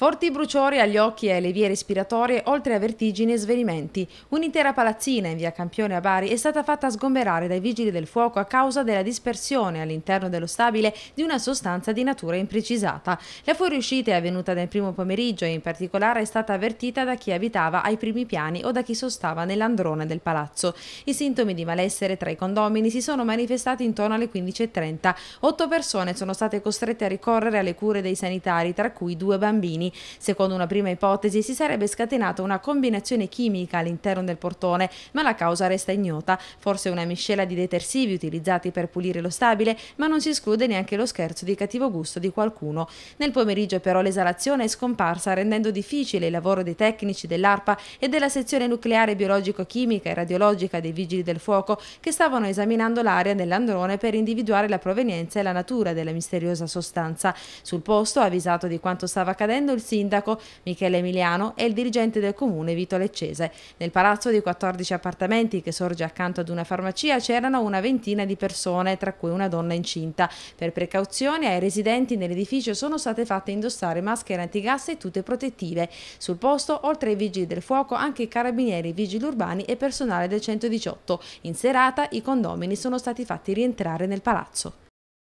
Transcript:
Forti bruciori agli occhi e alle vie respiratorie, oltre a vertigini e svenimenti. Un'intera palazzina in via Campione a Bari è stata fatta sgomberare dai vigili del fuoco a causa della dispersione all'interno dello stabile di una sostanza di natura imprecisata. La fuoriuscita è avvenuta nel primo pomeriggio e in particolare è stata avvertita da chi abitava ai primi piani o da chi sostava nell'androne del palazzo. I sintomi di malessere tra i condomini si sono manifestati intorno alle 15.30. Otto persone sono state costrette a ricorrere alle cure dei sanitari, tra cui due bambini. Secondo una prima ipotesi si sarebbe scatenata una combinazione chimica all'interno del portone, ma la causa resta ignota, forse una miscela di detersivi utilizzati per pulire lo stabile, ma non si esclude neanche lo scherzo di cattivo gusto di qualcuno. Nel pomeriggio però l'esalazione è scomparsa rendendo difficile il lavoro dei tecnici dell'ARPA e della sezione nucleare biologico-chimica e radiologica dei Vigili del Fuoco che stavano esaminando l'area dell'androne per individuare la provenienza e la natura della misteriosa sostanza. Sul posto, avvisato di quanto stava accadendo, il sindaco Michele Emiliano e il dirigente del comune Vito Leccese. Nel palazzo di 14 appartamenti che sorge accanto ad una farmacia c'erano una ventina di persone, tra cui una donna incinta. Per precauzione ai residenti nell'edificio sono state fatte indossare maschere antigas e tute protettive. Sul posto, oltre ai vigili del fuoco, anche i carabinieri, i vigili urbani e personale del 118. In serata i condomini sono stati fatti rientrare nel palazzo.